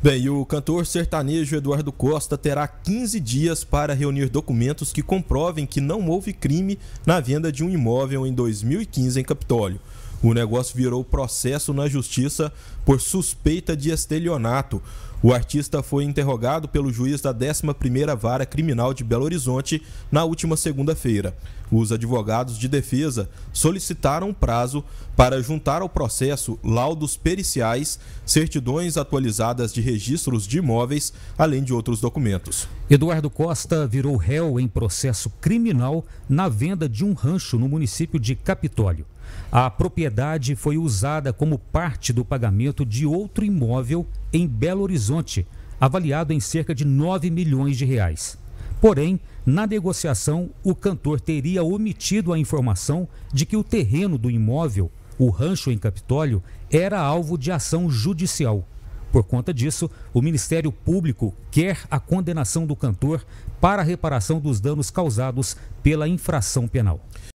Bem, o cantor sertanejo Eduardo Costa terá 15 dias para reunir documentos que comprovem que não houve crime na venda de um imóvel em 2015 em Capitólio. O negócio virou processo na justiça por suspeita de estelionato. O artista foi interrogado pelo juiz da 11ª Vara Criminal de Belo Horizonte na última segunda-feira. Os advogados de defesa solicitaram prazo para juntar ao processo laudos periciais, certidões atualizadas de registros de imóveis, além de outros documentos. Eduardo Costa virou réu em processo criminal na venda de um rancho no município de Capitólio. A propriedade foi usada como parte do pagamento de outro imóvel em Belo Horizonte, avaliado em cerca de 9 milhões de reais. Porém, na negociação, o cantor teria omitido a informação de que o terreno do imóvel, o rancho em Capitólio, era alvo de ação judicial. Por conta disso, o Ministério Público quer a condenação do cantor para a reparação dos danos causados pela infração penal.